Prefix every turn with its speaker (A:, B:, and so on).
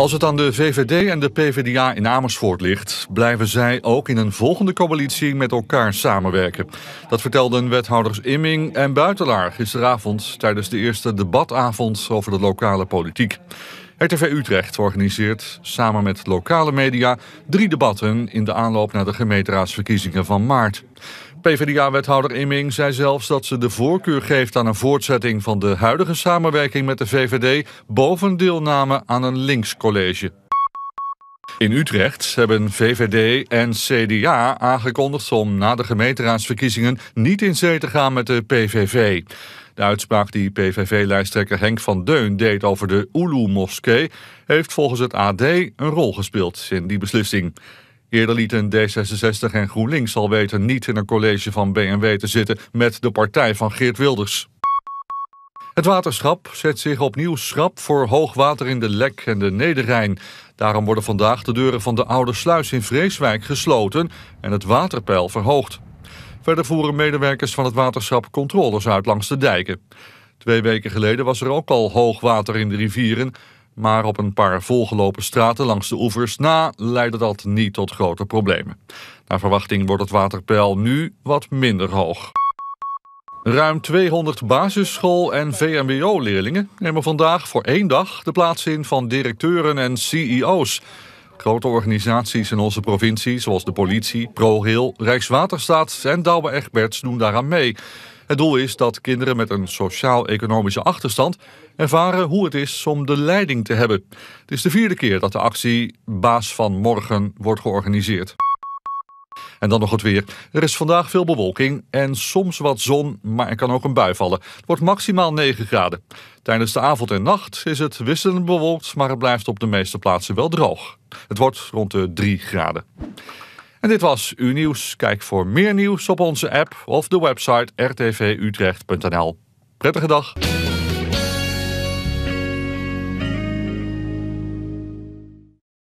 A: Als het aan de VVD en de PVDA in Amersfoort ligt, blijven zij ook in een volgende coalitie met elkaar samenwerken. Dat vertelden wethouders Imming en Buitelaar gisteravond tijdens de eerste debatavond over de lokale politiek. RTV Utrecht organiseert samen met lokale media drie debatten in de aanloop naar de gemeenteraadsverkiezingen van maart. PvdA-wethouder Imming zei zelfs dat ze de voorkeur geeft aan een voortzetting van de huidige samenwerking met de VVD boven deelname aan een linkscollege. In Utrecht hebben VVD en CDA aangekondigd om na de gemeenteraadsverkiezingen niet in zee te gaan met de PVV. De uitspraak die PVV-lijsttrekker Henk van Deun deed over de Oulu-moskee heeft volgens het AD een rol gespeeld in die beslissing. Eerder lieten D66 en GroenLinks al weten niet in een college van BMW te zitten met de partij van Geert Wilders. Het waterschap zet zich opnieuw schrap voor hoogwater in de Lek en de Nederrijn. Daarom worden vandaag de deuren van de Oude Sluis in Vreeswijk gesloten en het waterpeil verhoogd. Verder voeren medewerkers van het waterschap controles uit langs de dijken. Twee weken geleden was er ook al hoogwater in de rivieren maar op een paar volgelopen straten langs de oevers na leidde dat niet tot grote problemen. Naar verwachting wordt het waterpeil nu wat minder hoog. Ruim 200 basisschool- en VMBO-leerlingen nemen vandaag voor één dag de plaats in van directeuren en CEO's. Grote organisaties in onze provincie, zoals de politie, ProHeel, Rijkswaterstaat en Douwe Egberts, doen daaraan mee. Het doel is dat kinderen met een sociaal-economische achterstand ervaren hoe het is om de leiding te hebben. Het is de vierde keer dat de actie Baas van Morgen wordt georganiseerd. En dan nog het weer. Er is vandaag veel bewolking en soms wat zon, maar er kan ook een bui vallen. Het wordt maximaal 9 graden. Tijdens de avond en nacht is het wisselend bewolkt, maar het blijft op de meeste plaatsen wel droog. Het wordt rond de 3 graden. En dit was uw nieuws. Kijk voor meer nieuws op onze app of de website rtvutrecht.nl. Prettige dag!